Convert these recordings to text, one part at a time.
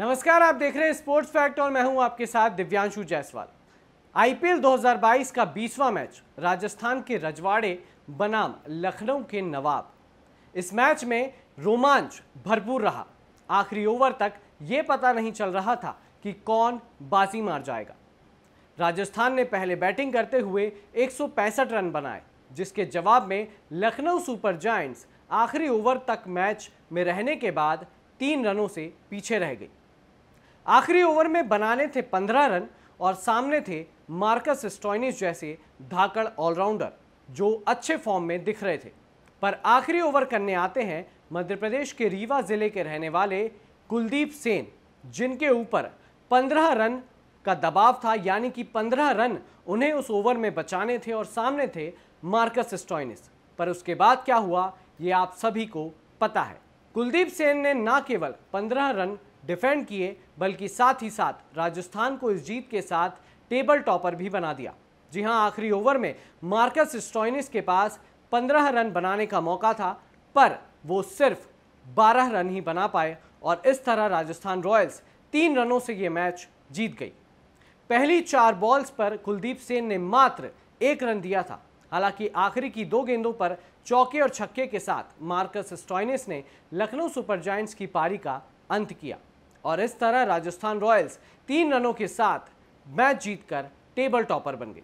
नमस्कार आप देख रहे हैं स्पोर्ट्स फैक्ट और मैं हूं आपके साथ दिव्यांशु जायसवाल आईपीएल 2022 का 20वां मैच राजस्थान के रजवाड़े बनाम लखनऊ के नवाब इस मैच में रोमांच भरपूर रहा आखिरी ओवर तक ये पता नहीं चल रहा था कि कौन बाजी मार जाएगा राजस्थान ने पहले बैटिंग करते हुए एक रन बनाए जिसके जवाब में लखनऊ सुपर जायंट्स आखिरी ओवर तक मैच में रहने के बाद तीन रनों से पीछे रह गई आखिरी ओवर में बनाने थे पंद्रह रन और सामने थे मार्कस स्टॉइनिस जैसे धाकड़ ऑलराउंडर जो अच्छे फॉर्म में दिख रहे थे पर आखिरी ओवर करने आते हैं मध्य प्रदेश के रीवा जिले के रहने वाले कुलदीप सेन जिनके ऊपर पंद्रह रन का दबाव था यानी कि पंद्रह रन उन्हें उस ओवर में बचाने थे और सामने थे मार्कस स्टॉइनिस पर उसके बाद क्या हुआ ये आप सभी को पता है कुलदीप सेन ने ना केवल पंद्रह रन डिफेंड किए बल्कि साथ ही साथ राजस्थान को इस जीत के साथ टेबल टॉपर भी बना दिया जी हां आखिरी ओवर में मार्कस स्टॉइनिस के पास 15 रन बनाने का मौका था पर वो सिर्फ 12 रन ही बना पाए और इस तरह राजस्थान रॉयल्स तीन रनों से ये मैच जीत गई पहली चार बॉल्स पर कुलदीप सेन ने मात्र एक रन दिया था हालांकि आखिरी की दो गेंदों पर चौके और छक्के के साथ मार्कस स्टॉइनिस ने लखनऊ सुपर जायंट्स की पारी का अंत किया और इस तरह राजस्थान रॉयल्स तीन रनों के साथ मैच जीतकर टेबल टॉपर बन गई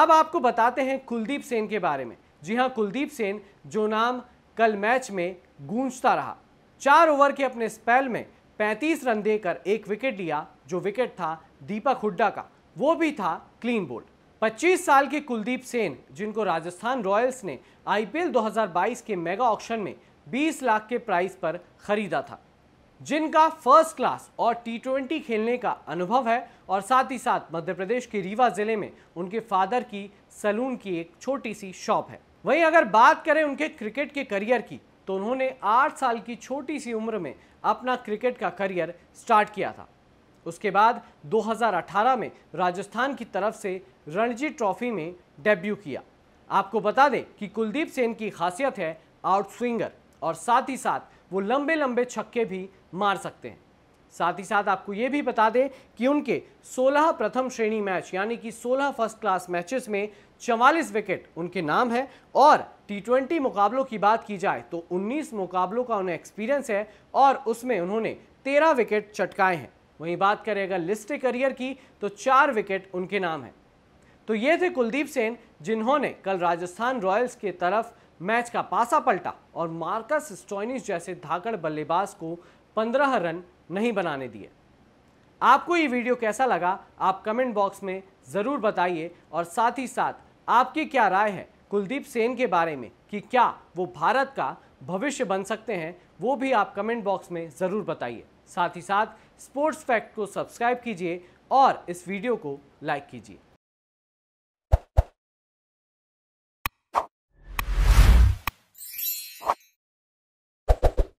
अब आपको बताते हैं कुलदीप सेन के बारे में जी हाँ कुलदीप सेन जो नाम कल मैच में गूंजता रहा चार ओवर के अपने स्पेल में 35 रन देकर एक विकेट लिया जो विकेट था दीपक हुड्डा का वो भी था क्लीन बोल्ड 25 साल के कुलदीप सेन जिनको राजस्थान रॉयल्स ने आईपीएल 2022 के मेगा ऑक्शन में 20 लाख के प्राइस पर खरीदा था जिनका फर्स्ट क्लास और टी ट्वेंटी खेलने का अनुभव है और साथ ही साथ मध्य प्रदेश के रीवा ज़िले में उनके फादर की सलून की एक छोटी सी शॉप है वहीं अगर बात करें उनके क्रिकेट के करियर की तो उन्होंने आठ साल की छोटी सी उम्र में अपना क्रिकेट का करियर स्टार्ट किया था उसके बाद 2018 में राजस्थान की तरफ से रणजी ट्रॉफी में डेब्यू किया आपको बता दें कि कुलदीप सेन की खासियत है आउट स्विंगर और साथ ही साथ वो लंबे लंबे छक्के भी मार सकते हैं साथ ही साथ आपको ये भी बता दें कि उनके 16 प्रथम श्रेणी मैच यानी कि 16 फर्स्ट क्लास मैचेस में चवालीस विकेट उनके नाम है और टी मुकाबलों की बात की जाए तो 19 मुकाबलों का उन्हें एक्सपीरियंस है और उसमें उन्होंने 13 विकेट चटकाए हैं वहीं बात करें अगर लिस्ट करियर की तो चार विकेट उनके नाम है तो ये थे कुलदीप सेन जिन्होंने कल राजस्थान रॉयल्स के तरफ मैच का पासा पलटा और मार्कस स्टोइनिस जैसे धाकड़ बल्लेबाज को 15 रन नहीं बनाने दिए आपको ये वीडियो कैसा लगा आप कमेंट बॉक्स में ज़रूर बताइए और साथ ही साथ आपकी क्या राय है कुलदीप सेन के बारे में कि क्या वो भारत का भविष्य बन सकते हैं वो भी आप कमेंट बॉक्स में ज़रूर बताइए साथ ही साथ स्पोर्ट्स फैक्ट को सब्सक्राइब कीजिए और इस वीडियो को लाइक कीजिए